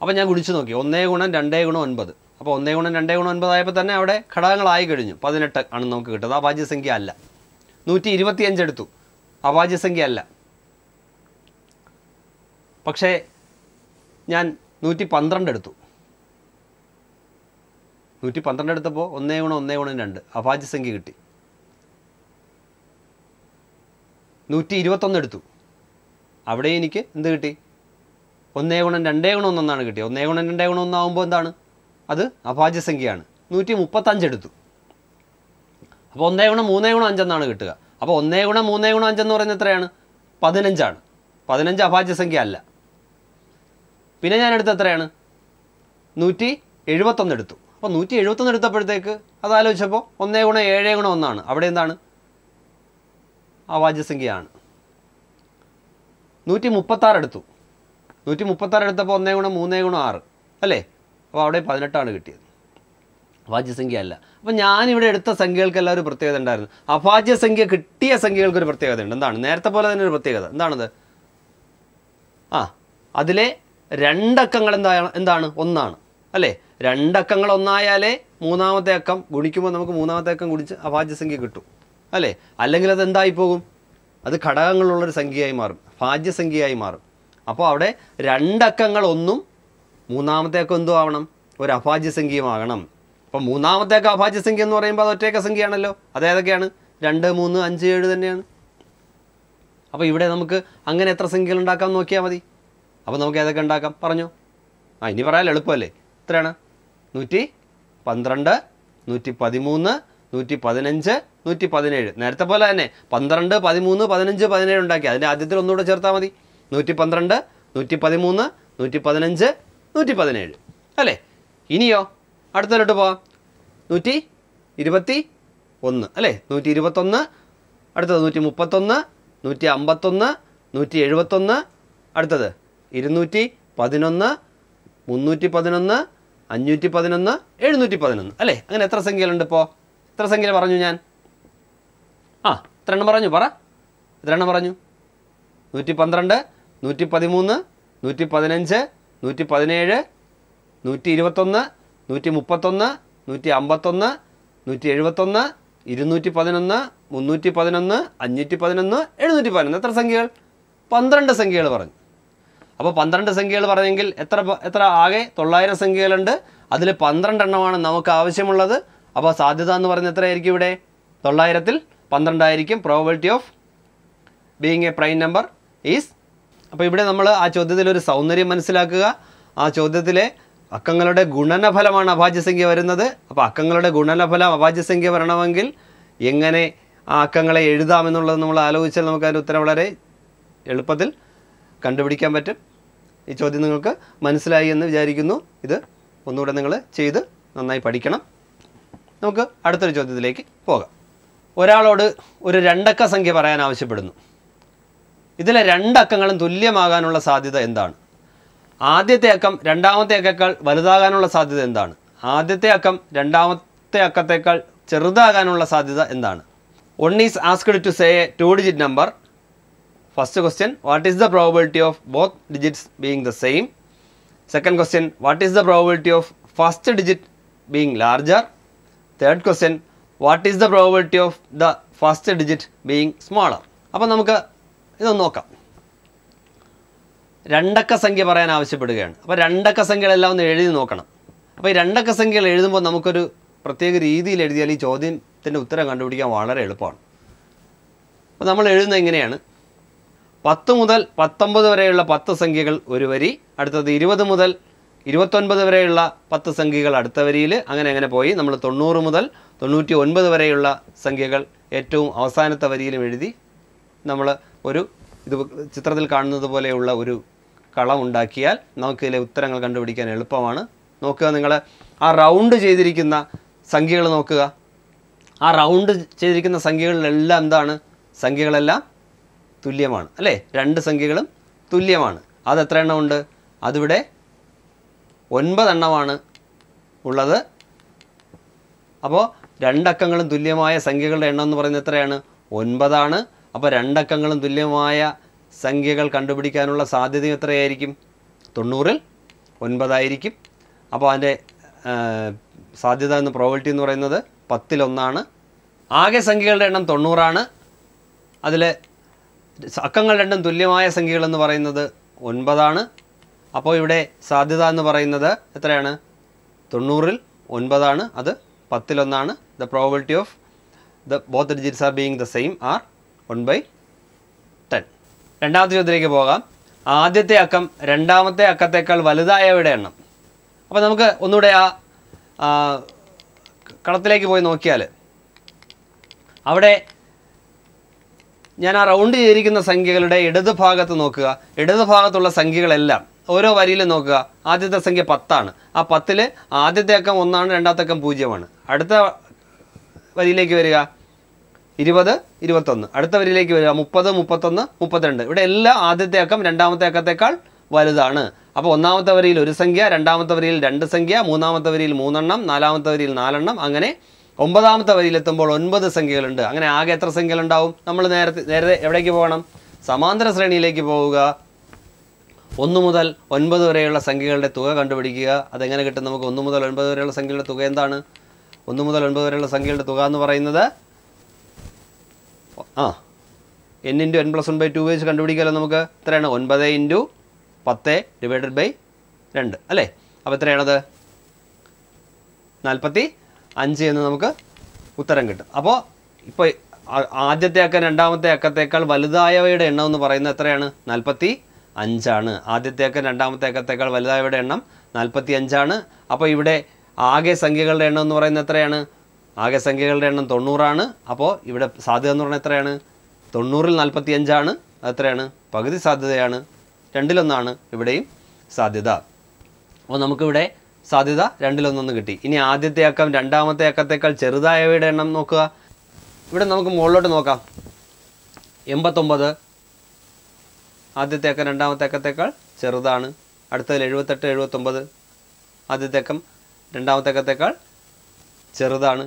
അപ്പോൾ ഞാൻ കുടിച്ചു നോക്കി ഒന്നേ ഗുണം രണ്ടേ ഗുണം ഒൻപത് അപ്പോൾ ഒന്നേ ഗുണം രണ്ടേ ഗുണം ഒൻപതായപ്പോൾ തന്നെ അവിടെ ഘടകങ്ങളായി കഴിഞ്ഞു പതിനെട്ട് ആണ് നമുക്ക് കിട്ടുന്നത് അഭാജ്യസംഖ്യ അല്ല നൂറ്റി ഇരുപത്തിയഞ്ച് എടുത്തു അഭാജ്യസംഖ്യ അല്ല പക്ഷേ ഞാൻ നൂറ്റി പന്ത്രണ്ട് എടുത്തു നൂറ്റി പന്ത്രണ്ട് എടുത്തപ്പോൾ ഒന്നേ ഗുണം ഒന്നേ ഗുണം രണ്ട് അഭാജ്യ സംഖ്യ കിട്ടി നൂറ്റി ഇരുപത്തൊന്ന് എടുത്തു അവിടെ എനിക്ക് എന്ത് കിട്ടി ഒന്നേ ഗുണം രണ്ടേ ഗുണം ഒന്നാണ് കിട്ടിയത് ഒന്നേ ഗുണം രണ്ടേ ഗുണം ഒന്നാകുമ്പോൾ എന്താണ് അത് അഭാജ്യ സംഖ്യയാണ് നൂറ്റി മുപ്പത്തഞ്ച് എടുത്തു അപ്പോൾ ഒന്നേ ഗുണം മൂന്നേ ഗുണം അഞ്ചെന്നാണ് കിട്ടുക അപ്പോൾ ഒന്നേ ഗുണം മൂന്നേ ഗുണം അഞ്ചെന്ന് പറയുന്നത് എത്രയാണ് പതിനഞ്ചാണ് പതിനഞ്ച് അഭാജ്യ സംഖ്യ അല്ല പിന്നെ ഞാൻ എടുത്ത് എത്രയാണ് നൂറ്റി എഴുപത്തൊന്ന് എടുത്തു അപ്പോൾ നൂറ്റി എഴുപത്തൊന്ന് എടുത്തപ്പോഴത്തേക്ക് അത് ആലോചിച്ചപ്പോൾ ഒന്നേ ഗുണം ഏഴ് ഗുണം ഒന്നാണ് അവിടെ എന്താണ് അവാജ്യസംഖ്യയാണ് നൂറ്റി മുപ്പത്താറ് എടുത്തു നൂറ്റി മുപ്പത്താറ് എടുത്തപ്പോൾ ഒന്നേ ഗുണം മൂന്നേ ഗുണം ആറ് അല്ലേ അപ്പോൾ അവിടെ പതിനെട്ടാണ് കിട്ടിയത് അഭാജ്യസംഖ്യ അല്ല അപ്പോൾ ഞാനിവിടെ എടുത്ത സംഖ്യകൾക്കെല്ലാം ഒരു പ്രത്യേകത ഉണ്ടായിരുന്നു അഭാജ്യസംഖ്യ കിട്ടിയ സംഖ്യകൾക്ക് ഒരു പ്രത്യേകത ഉണ്ട് എന്താണ് നേരത്തെ പോലെ തന്നെ ഒരു പ്രത്യേകത എന്താണത് ആ അതിലെ രണ്ടക്കങ്ങൾ എന്താണ് എന്താണ് ഒന്നാണ് അല്ലേ രണ്ടക്കങ്ങൾ ഒന്നായാലേ മൂന്നാമത്തെ അക്കം ഗുണിക്കുമ്പോൾ നമുക്ക് മൂന്നാമത്തെ അക്കം ഗുണിച്ച് അഭാജ്യസംഖ്യ കിട്ടും അല്ലേ അല്ലെങ്കിൽ അത് എന്തായി പോകും അത് ഘടകങ്ങളുള്ളൊരു സംഖ്യയായി മാറും ഭാജ്യസംഖ്യയായി മാറും അപ്പോൾ അവിടെ രണ്ടക്കങ്ങൾ ഒന്നും മൂന്നാമത്തെ അക്കം എന്തു ആവണം ഒരു അഭാജ്യസംഖ്യയുമാകണം അപ്പോൾ മൂന്നാമത്തെ അക്കം അഭാജ്യസംഖ്യ എന്ന് പറയുമ്പോൾ അത് ഒറ്റയൊക്കെ സംഖ്യയാണല്ലോ അത് ഏതൊക്കെയാണ് രണ്ട് മൂന്ന് അഞ്ച് ഏഴ് തന്നെയാണ് അപ്പോൾ ഇവിടെ നമുക്ക് അങ്ങനെ എത്ര സംഖ്യകൾ ഉണ്ടാക്കാൻ നോക്കിയാൽ മതി അപ്പോൾ നമുക്ക് ഏതൊക്കെ ഉണ്ടാക്കാം പറഞ്ഞു ആ ഇനി പറയാൻ എളുപ്പമല്ലേ എത്രയാണ് നൂറ്റി പന്ത്രണ്ട് നൂറ്റി പതിമൂന്ന് നൂറ്റി പതിനഞ്ച് നൂറ്റി പതിനേഴ് നേരത്തെ പോലെ തന്നെ പന്ത്രണ്ട് പതിമൂന്ന് പതിനഞ്ച് പതിനേഴ് ഉണ്ടാക്കി അതിൻ്റെ ആദ്യത്തിൽ ഒന്നുകൂടെ ചേർത്താൽ മതി നൂറ്റി പന്ത്രണ്ട് നൂറ്റി പതിമൂന്ന് നൂറ്റി പതിനഞ്ച് നൂറ്റി പതിനേഴ് അല്ലേ ഇനിയോ അടുത്തതിലോട്ട് പോവാം നൂറ്റി ഇരുപത്തി ഒന്ന് അല്ലേ നൂറ്റി ഇരുപത്തൊന്ന് അടുത്തത് നൂറ്റി മുപ്പത്തൊന്ന് നൂറ്റി അമ്പത്തൊന്ന് നൂറ്റി എഴുപത്തൊന്ന് അടുത്തത് ഇരുന്നൂറ്റി പതിനൊന്ന് മുന്നൂറ്റി പതിനൊന്ന് അഞ്ഞൂറ്റി പതിനൊന്ന് എഴുന്നൂറ്റി പതിനൊന്ന് അല്ലേ അങ്ങനെ എത്ര സംഖ്യകളുണ്ട് ഇപ്പോൾ എത്ര സംഖ്യ പറഞ്ഞു ഞാൻ ആ എത്ര എണ്ണം പറഞ്ഞു പറ എത്ര എണ്ണം പറഞ്ഞു നൂറ്റി പന്ത്രണ്ട് നൂറ്റി പതിമൂന്ന് നൂറ്റി പതിനഞ്ച് നൂറ്റി പതിനേഴ് നൂറ്റി ഇരുപത്തൊന്ന് നൂറ്റി മുപ്പത്തൊന്ന് നൂറ്റി അമ്പത്തൊന്ന് നൂറ്റി എഴുപത്തൊന്ന് ഇരുന്നൂറ്റി പതിനൊന്ന് മുന്നൂറ്റി പതിനൊന്ന് അഞ്ഞൂറ്റി പതിനൊന്ന് എഴുന്നൂറ്റി പതിനൊന്ന് എത്ര സംഖ്യകൾ പന്ത്രണ്ട് സംഖ്യകൾ പറഞ്ഞു അപ്പോൾ പന്ത്രണ്ട് സംഖ്യകൾ പറഞ്ഞെങ്കിൽ എത്ര എത്ര ആകെ തൊള്ളായിരം സംഖ്യകളുണ്ട് അതിൽ പന്ത്രണ്ടെണ്ണമാണ് നമുക്ക് ആവശ്യമുള്ളത് അപ്പോൾ സാധ്യത എന്ന് പറയുന്നത് എത്രയായിരിക്കും ഇവിടെ തൊള്ളായിരത്തിൽ പന്ത്രണ്ടായിരിക്കും probability of being a prime number is അപ്പോൾ ഇവിടെ നമ്മൾ ആ ചോദ്യത്തിൽ ഒരു സൗന്ദര്യം മനസ്സിലാക്കുക ആ ചോദ്യത്തിലെ അക്കങ്ങളുടെ ഗുണനഫലമാണ് അഭാജ്യസംഖ്യ വരുന്നത് അപ്പോൾ അക്കങ്ങളുടെ ഗുണനഫലം അഭാജ്യസംഖ്യ വരണമെങ്കിൽ എങ്ങനെ ആ അക്കങ്ങളെ എഴുതാമെന്നുള്ളത് നമ്മൾ ആലോചിച്ചാൽ നമുക്കതിൻ്റെ ഉത്തരം വളരെ എളുപ്പത്തിൽ കണ്ടുപിടിക്കാൻ പറ്റും ഈ ചോദ്യം നിങ്ങൾക്ക് മനസ്സിലായി എന്ന് വിചാരിക്കുന്നു ഇത് ഒന്നുകൂടെ നിങ്ങൾ ചെയ്ത് നന്നായി പഠിക്കണം നമുക്ക് അടുത്തൊരു ചോദ്യത്തിലേക്ക് പോകാം ഒരാളോട് ഒരു രണ്ടക്ക സംഖ്യ പറയാൻ ആവശ്യപ്പെടുന്നു ഇതിലെ രണ്ടക്കങ്ങളും തുല്യമാകാനുള്ള സാധ്യത എന്താണ് ആദ്യത്തെ അക്കം രണ്ടാമത്തെ അക്കേക്കാൾ വലുതാകാനുള്ള സാധ്യത എന്താണ് ആദ്യത്തെ അക്കം രണ്ടാമത്തെ അക്കത്തേക്കാൾ ചെറുതാകാനുള്ള സാധ്യത എന്താണ് one is asked to say a two digit number first question what is the probability of both digits being the same second question what is the probability of first digit being larger third question what is the probability of the first digit being smaller അപ്പം നമുക്ക് ഇതൊന്ന് നോക്കാം രണ്ടക്ക സംഖ്യ പറയാൻ ആവശ്യപ്പെടുകയാണ് അപ്പോൾ രണ്ടക്ക സംഖ്യകളെല്ലാം ഒന്ന് എഴുതി നോക്കണം അപ്പോൾ ഈ രണ്ടക്ക സംഖ്യകൾ എഴുതുമ്പോൾ നമുക്കൊരു പ്രത്യേക രീതിയിൽ എഴുതിയാൽ ഈ ചോദ്യത്തിൻ്റെ ഉത്തരം കണ്ടുപിടിക്കാൻ വളരെ എളുപ്പമാണ് അപ്പോൾ നമ്മൾ എഴുതുന്നത് എങ്ങനെയാണ് പത്ത് മുതൽ പത്തൊമ്പത് വരെയുള്ള പത്ത് സംഖ്യകൾ ഒരു വരി അടുത്തത് ഇരുപത് മുതൽ ഇരുപത്തൊൻപത് വരെയുള്ള പത്ത് സംഖ്യകൾ അടുത്ത വരിയിൽ അങ്ങനെ അങ്ങനെ പോയി നമ്മൾ തൊണ്ണൂറ് മുതൽ തൊണ്ണൂറ്റി ഒൻപത് വരെയുള്ള സംഖ്യകൾ ഏറ്റവും അവസാനത്തെ വരിയിലും എഴുതി നമ്മൾ ഒരു ഇത് ചിത്രത്തിൽ കാണുന്നത് പോലെയുള്ള ഒരു കളം ഉണ്ടാക്കിയാൽ നമുക്കിതിലെ ഉത്തരങ്ങൾ കണ്ടുപിടിക്കാൻ എളുപ്പമാണ് നോക്കുക നിങ്ങൾ ആ റൗണ്ട് ചെയ്തിരിക്കുന്ന സംഖ്യകൾ നോക്കുക ആ റൗണ്ട് ചെയ്തിരിക്കുന്ന സംഖ്യകളിലെല്ലാം എന്താണ് സംഖ്യകളെല്ലാം തുല്യമാണ് അല്ലേ രണ്ട് സംഖ്യകളും തുല്യമാണ് അത് എത്ര എണ്ണമുണ്ട് അതിവിടെ ഒൻപതെണ്ണമാണ് ഉള്ളത് അപ്പോൾ രണ്ടക്കങ്ങളും തുല്യമായ സംഖ്യകളുടെ എണ്ണം എന്ന് പറയുന്നത് എത്രയാണ് ഒൻപതാണ് അപ്പോൾ രണ്ടക്കങ്ങളും തുല്യമായ സംഖ്യകൾ കണ്ടുപിടിക്കാനുള്ള സാധ്യത എത്രയായിരിക്കും തൊണ്ണൂറിൽ ഒൻപതായിരിക്കും അപ്പോൾ അതിൻ്റെ സാധ്യത എന്ന് പ്രോബിലിറ്റി എന്ന് പറയുന്നത് പത്തിലൊന്നാണ് ആകെ സംഖ്യകളുടെ എണ്ണം തൊണ്ണൂറാണ് അതിൽ അക്കങ്ങൾ രണ്ടും തുല്യമായ സംഖ്യകളെന്ന് പറയുന്നത് ഒൻപതാണ് അപ്പോൾ ഇവിടെ സാധ്യത എന്ന് പറയുന്നത് എത്രയാണ് തൊണ്ണൂറിൽ ഒൻപതാണ് അത് പത്തിലൊന്നാണ് the probability of the both digits are being the same are one by ten രണ്ടാമത്തെ ചോദ്യത്തിലേക്ക് പോകാം ആദ്യത്തെ അക്കം രണ്ടാമത്തെ അക്കത്തേക്കാൾ വലുതായവയുടെ എണ്ണം അപ്പോൾ നമുക്ക് ഒന്നുകൂടെ ആ കളത്തിലേക്ക് പോയി നോക്കിയാൽ അവിടെ ഞാൻ ആ റൗണ്ട് ചെയ്തിരിക്കുന്ന സംഖ്യകളുടെ ഇടത് ഭാഗത്ത് നോക്കുക ഇടത് ഭാഗത്തുള്ള സംഖ്യകളെല്ലാം ഓരോ വരിയിലും നോക്കുക ആദ്യത്തെ സംഖ്യ പത്താണ് ആ പത്തിൽ ആദ്യത്തെ അക്കം ഒന്നാണ് രണ്ടാമത്തെ അക്കം പൂജ്യമാണ് അടുത്ത വരിയിലേക്ക് വരിക ഇരുപത് ഇരുപത്തൊന്ന് അടുത്ത വരിയിലേക്ക് വരിക മുപ്പത് മുപ്പത്തൊന്ന് മുപ്പത്തിരണ്ട് ഇവിടെ എല്ലാം ആദ്യത്തെ അക്കം രണ്ടാമത്തെ അക്കത്തേക്കാൾ വലുതാണ് അപ്പോൾ ഒന്നാമത്തെ വരിയിൽ ഒരു സംഖ്യ രണ്ടാമത്തെ വരിയിൽ രണ്ട് സംഖ്യ മൂന്നാമത്തെ വരിയിൽ മൂന്നെണ്ണം നാലാമത്തെ വരിയിൽ നാലെണ്ണം അങ്ങനെ ഒമ്പതാമത്തെ വരിയിലെത്തുമ്പോൾ ഒൻപത് സംഖ്യകളുണ്ട് അങ്ങനെ ആകെ എത്ര സംഖ്യകളുണ്ടാവും നമ്മൾ നേരത്തെ നേരത്തെ എവിടേക്ക് പോകണം സമാന്തര ശ്രേണിയിലേക്ക് പോവുക ഒന്ന് മുതൽ ഒൻപത് വരെയുള്ള സംഖ്യകളുടെ തുക കണ്ടുപിടിക്കുക അതെങ്ങനെ കിട്ടും നമുക്ക് ഒന്ന് മുതൽ ഒൻപത് വരെയുള്ള സംഖ്യകളുടെ തുക എന്താണ് ഒന്ന് മുതൽ ഒൻപത് വരെയുള്ള സംഖ്യകളുടെ തുക എന്ന് പറയുന്നത് ആ n into n plus one by two വെച്ച് കണ്ടുപിടിക്കാമല്ലോ നമുക്ക് എത്രയാണ് ഒൻപത് ഇൻറ്റു പത്ത് ഡിവൈഡഡ് ബൈ രണ്ട് അല്ലേ അപ്പോൾ എത്രയാണത് നാൽപ്പത്തി അഞ്ച് എന്ന് നമുക്ക് ഉത്തരം കിട്ടും അപ്പോൾ ഇപ്പോൾ ആദ്യത്തെ അക്കം രണ്ടാമത്തെ അക്കത്തേക്കാൾ വലുതായവയുടെ എണ്ണം എന്ന് പറയുന്നത് എത്രയാണ് നാൽപ്പത്തി അഞ്ചാണ് ആദ്യത്തെ അക്കം രണ്ടാമത്തെ അക്കത്തേക്കാൾ വലുതായവയുടെ എണ്ണം നാൽപ്പത്തി അഞ്ചാണ് അപ്പോൾ ഇവിടെ ആകെ സംഖ്യകളുടെ എണ്ണം എന്ന് പറയുന്നത് എത്രയാണ് ആകെ സംഖ്യകളുടെ എണ്ണം തൊണ്ണൂറാണ് അപ്പോൾ ഇവിടെ സാധ്യത എന്ന് പറഞ്ഞാൽ എത്രയാണ് തൊണ്ണൂറിൽ നാൽപ്പത്തി അഞ്ചാണ് എത്രയാണ് പകുതി സാധ്യതയാണ് രണ്ടിലൊന്നാണ് ഇവിടെയും സാധ്യത അപ്പോൾ നമുക്കിവിടെ സാധ്യത രണ്ടിലൊന്നൊന്ന് കിട്ടി ഇനി ആദ്യത്തെ അക്കം രണ്ടാമത്തെ അക്കത്തേക്കാൾ ചെറുതായവയുടെ എണ്ണം നോക്കുക ഇവിടെ നമുക്ക് മുകളിലോട്ട് നോക്കാം എൺപത്തൊമ്പത് ആദ്യത്തെ അക്കം രണ്ടാമത്തെ അക്കത്തേക്കാൾ ചെറുതാണ് അടുത്തതിൽ എഴുപത്തെട്ട് എഴുപത്തൊമ്പത് ആദ്യത്തെ അക്കം രണ്ടാമത്തെ അക്കത്തേക്കാൾ ചെറുതാണ്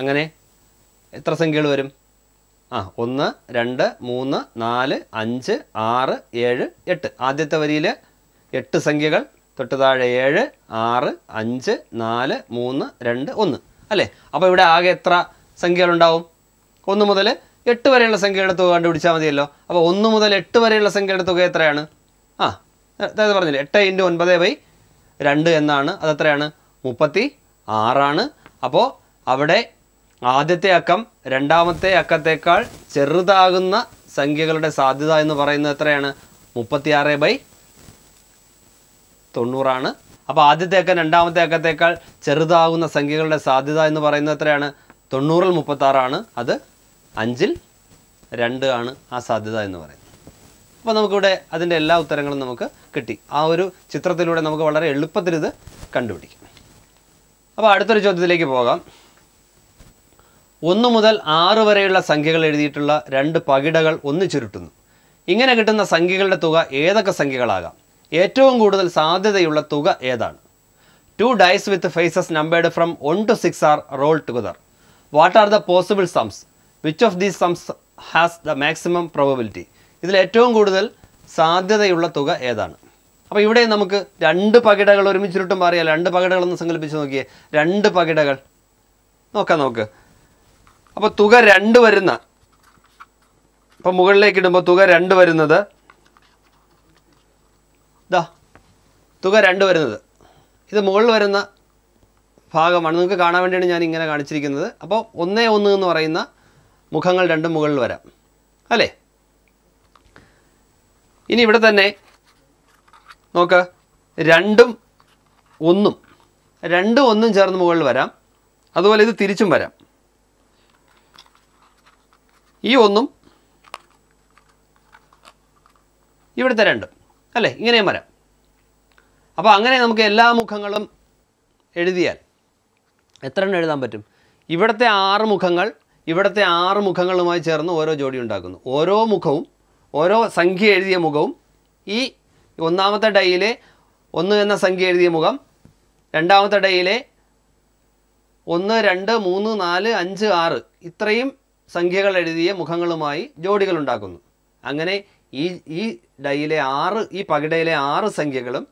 അങ്ങനെ എത്ര സംഖ്യകൾ വരും ആ ഒന്ന് രണ്ട് മൂന്ന് നാല് അഞ്ച് ആറ് ഏഴ് എട്ട് ആദ്യത്തെ വരിയിൽ എട്ട് സംഖ്യകൾ തൊട്ട് താഴെ ഏഴ് ആറ് അഞ്ച് നാല് മൂന്ന് രണ്ട് ഒന്ന് അല്ലേ അപ്പോൾ ഇവിടെ ആകെ എത്ര സംഖ്യകളുണ്ടാവും ഒന്ന് മുതൽ എട്ട് വരെയുള്ള സംഖ്യയുടെ തുക കണ്ടുപിടിച്ചാൽ മതിയല്ലോ അപ്പോൾ ഒന്ന് മുതൽ എട്ട് വരെയുള്ള സംഖ്യയുടെ തുക എത്രയാണ് ആ അതായത് പറഞ്ഞില്ലേ എട്ട് ഇൻറ്റു ഒൻപത് ബൈ രണ്ട് എന്നാണ് അതെത്രയാണ് മുപ്പത്തി ആറാണ് അപ്പോൾ അവിടെ ആദ്യത്തെ അക്കം രണ്ടാമത്തെ അക്കത്തേക്കാൾ ചെറുതാകുന്ന സംഖ്യകളുടെ സാധ്യത എന്ന് പറയുന്നത് എത്രയാണ് മുപ്പത്തിയാറ് ബൈ തൊണ്ണൂറാണ് അപ്പോൾ ആദ്യത്തെ അക്കം രണ്ടാമത്തെ അക്കത്തേക്കാൾ ചെറുതാകുന്ന സംഖ്യകളുടെ സാധ്യത എന്ന് പറയുന്നത് എത്രയാണ് തൊണ്ണൂറിൽ മുപ്പത്താറാണ് അത് അഞ്ചിൽ രണ്ട് ആണ് ആ സാധ്യത എന്ന് പറയുന്നത് അപ്പോൾ നമുക്കിവിടെ അതിൻ്റെ എല്ലാ ഉത്തരങ്ങളും നമുക്ക് കിട്ടി ആ ഒരു ചിത്രത്തിലൂടെ നമുക്ക് വളരെ എളുപ്പത്തിൽ ഇത് കണ്ടുപിടിക്കാം അപ്പോൾ അടുത്തൊരു ചോദ്യത്തിലേക്ക് പോകാം ഒന്ന് മുതൽ ആറ് വരെയുള്ള സംഖ്യകൾ എഴുതിയിട്ടുള്ള രണ്ട് പകിടകൾ ചുരുട്ടുന്നു ഇങ്ങനെ കിട്ടുന്ന സംഖ്യകളുടെ തുക ഏതൊക്കെ സംഖ്യകളാകാം ഏറ്റവും കൂടുതൽ സാധ്യതയുള്ള തുക ഏതാണ് two dice with faces numbered from one to six are rolled together what are the possible sums which of these sums has the maximum probability ഇതിൽ ഏറ്റവും കൂടുതൽ സാധ്യതയുള്ള തുക ഏതാണ് അപ്പോൾ ഇവിടെ നമുക്ക് രണ്ട് പകിടകൾ ഒരുമിച്ചിട്ടും പറയാം രണ്ട് പകിടകളൊന്ന് സങ്കല്പിച്ച് നോക്കിയേ രണ്ട് പകിടകൾ നോക്കാം നമുക്ക് അപ്പോൾ തുക രണ്ട് വരുന്ന അപ്പോൾ മുകളിലേക്ക് ഇടുമ്പോൾ തുക രണ്ട് വരുന്നത് ഇതാ തുക രണ്ട് വരുന്നത് ഇത് മുകളിൽ വരുന്ന ഭാഗമാണ് നിങ്ങൾക്ക് കാണാൻ വേണ്ടിയാണ് ഞാൻ ഇങ്ങനെ കാണിച്ചിരിക്കുന്നത് അപ്പോൾ ഒന്നേ ഒന്ന് എന്ന് പറയുന്ന മുഖങ്ങൾ രണ്ടും മുകളിൽ വരാം അല്ലേ ഇനി ഇവിടെ തന്നെ നോക്ക് രണ്ടും ഒന്നും രണ്ടും ഒന്നും ചേർന്ന് മുകളിൽ വരാം അതുപോലെ ഇത് തിരിച്ചും വരാം ഈ ഒന്നും ഇവിടുത്തെ രണ്ടും അല്ലേ ഇങ്ങനെയും വരാം അപ്പോൾ അങ്ങനെ നമുക്ക് എല്ലാ മുഖങ്ങളും എഴുതിയാൽ എത്ര എണ്ണം എഴുതാൻ പറ്റും ഇവിടുത്തെ ആറ് മുഖങ്ങൾ ഇവിടുത്തെ ആറ് മുഖങ്ങളുമായി ചേർന്ന് ഓരോ ജോഡി ഉണ്ടാക്കുന്നു ഓരോ മുഖവും ഓരോ സംഖ്യ എഴുതിയ മുഖവും ഈ ഒന്നാമത്തെ ഡൈയിലെ ഒന്ന് എന്ന സംഖ്യ എഴുതിയ മുഖം രണ്ടാമത്തെ ഡൈയിലെ ഒന്ന് രണ്ട് മൂന്ന് നാല് അഞ്ച് ആറ് ഇത്രയും സംഖ്യകൾ എഴുതിയ മുഖങ്ങളുമായി ജോഡികൾ ഉണ്ടാക്കുന്നു അങ്ങനെ ഈ ഈ ഡയിലെ ആറ് ഈ പകിടയിലെ ആറ് സംഖ്യകളും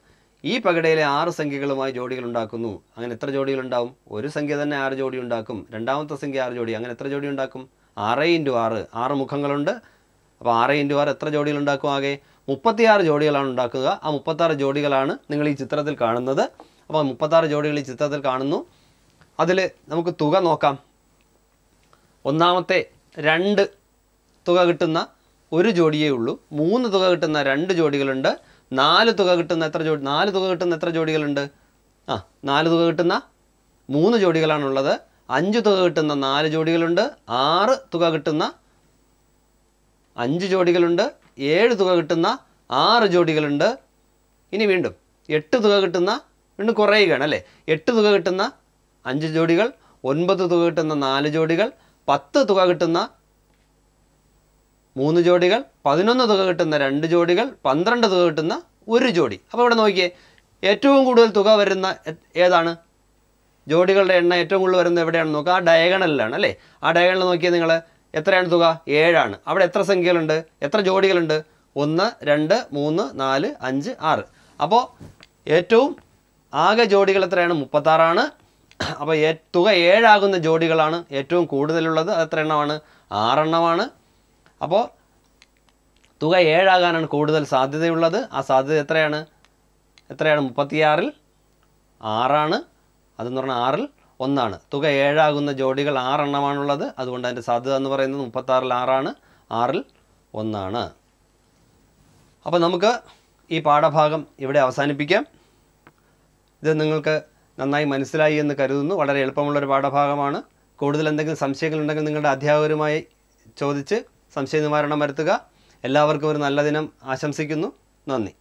ഈ പകിടയിലെ ആറ് സംഖ്യകളുമായി ജോഡികൾ ഉണ്ടാക്കുന്നു അങ്ങനെ എത്ര ജോഡികൾ ഉണ്ടാവും ഒരു സംഖ്യ തന്നെ ആറ് ജോഡി ഉണ്ടാക്കും രണ്ടാമത്തെ സംഖ്യ ആറ് ജോഡി അങ്ങനെ എത്ര ജോഡി ഉണ്ടാക്കും ആറ് ഇൻറ്റു ആറ് ആറ് മുഖങ്ങളുണ്ട് അപ്പോൾ ആറ് ഇൻറ്റു ആറ് എത്ര ജോഡികൾ ഉണ്ടാക്കും ആകെ മുപ്പത്തിയാറ് ജോഡികളാണ് ഉണ്ടാക്കുക ആ മുപ്പത്താറ് ജോഡികളാണ് നിങ്ങൾ ഈ ചിത്രത്തിൽ കാണുന്നത് അപ്പോൾ മുപ്പത്താറ് ജോഡികൾ ഈ ചിത്രത്തിൽ കാണുന്നു അതിൽ നമുക്ക് തുക നോക്കാം ഒന്നാമത്തെ രണ്ട് തുക കിട്ടുന്ന ഒരു ജോഡിയേ ഉള്ളൂ മൂന്ന് തുക കിട്ടുന്ന രണ്ട് ജോഡികളുണ്ട് നാല് തുക കിട്ടുന്ന എത്ര ജോഡി നാല് തുക കിട്ടുന്ന എത്ര ജോഡികളുണ്ട് ആ നാല് തുക കിട്ടുന്ന മൂന്ന് ജോഡികളാണുള്ളത് അഞ്ച് തുക കിട്ടുന്ന നാല് ജോഡികളുണ്ട് ആറ് തുക കിട്ടുന്ന അഞ്ച് ജോഡികളുണ്ട് ഏഴ് തുക കിട്ടുന്ന ആറ് ജോഡികളുണ്ട് ഇനി വീണ്ടും എട്ട് തുക കിട്ടുന്ന വീണ്ടും കുറയുകയാണ് അല്ലേ എട്ട് തുക കിട്ടുന്ന അഞ്ച് ജോഡികൾ ഒൻപത് തുക കിട്ടുന്ന നാല് ജോഡികൾ പത്ത് തുക കിട്ടുന്ന മൂന്ന് ജോഡികൾ പതിനൊന്ന് തുക കിട്ടുന്ന രണ്ട് ജോഡികൾ പന്ത്രണ്ട് തുക കിട്ടുന്ന ഒരു ജോഡി അപ്പോൾ ഇവിടെ നോക്കിയേ ഏറ്റവും കൂടുതൽ തുക വരുന്ന ഏതാണ് ജോഡികളുടെ എണ്ണം ഏറ്റവും കൂടുതൽ വരുന്നത് എവിടെയാണെന്ന് നോക്കുക ആ ഡയഗണലിലാണ് അല്ലേ ആ ഡയഗണൽ നോക്കിയാൽ നിങ്ങൾ എത്രയാണ് തുക ഏഴാണ് അവിടെ എത്ര സംഖ്യകളുണ്ട് എത്ര ജോഡികളുണ്ട് ഒന്ന് രണ്ട് മൂന്ന് നാല് അഞ്ച് ആറ് അപ്പോൾ ഏറ്റവും ആകെ ജോഡികൾ എത്രയാണ് മുപ്പത്താറാണ് അപ്പോൾ തുക ഏഴാകുന്ന ജോഡികളാണ് ഏറ്റവും കൂടുതലുള്ളത് അത് എത്ര എണ്ണമാണ് ആറെണ്ണമാണ് അപ്പോൾ തുക ഏഴാകാനാണ് കൂടുതൽ സാധ്യതയുള്ളത് ആ സാധ്യത എത്രയാണ് എത്രയാണ് മുപ്പത്തിയാറിൽ ആറാണ് അതെന്ന് പറഞ്ഞാൽ ആറിൽ ഒന്നാണ് തുക ഏഴാകുന്ന ജോഡികൾ ആറെണ്ണമാണുള്ളത് അതുകൊണ്ട് അതിൻ്റെ സാധ്യത എന്ന് പറയുന്നത് മുപ്പത്താറിൽ ആറാണ് ആറിൽ ഒന്നാണ് അപ്പോൾ നമുക്ക് ഈ പാഠഭാഗം ഇവിടെ അവസാനിപ്പിക്കാം ഇത് നിങ്ങൾക്ക് നന്നായി മനസ്സിലായി എന്ന് കരുതുന്നു വളരെ എളുപ്പമുള്ളൊരു പാഠഭാഗമാണ് കൂടുതൽ എന്തെങ്കിലും സംശയങ്ങളുണ്ടെങ്കിൽ നിങ്ങളുടെ അധ്യാപകരുമായി ചോദിച്ച് സംശയ നിവാരണം വരുത്തുക എല്ലാവർക്കും ഒരു നല്ല ദിനം ആശംസിക്കുന്നു നന്ദി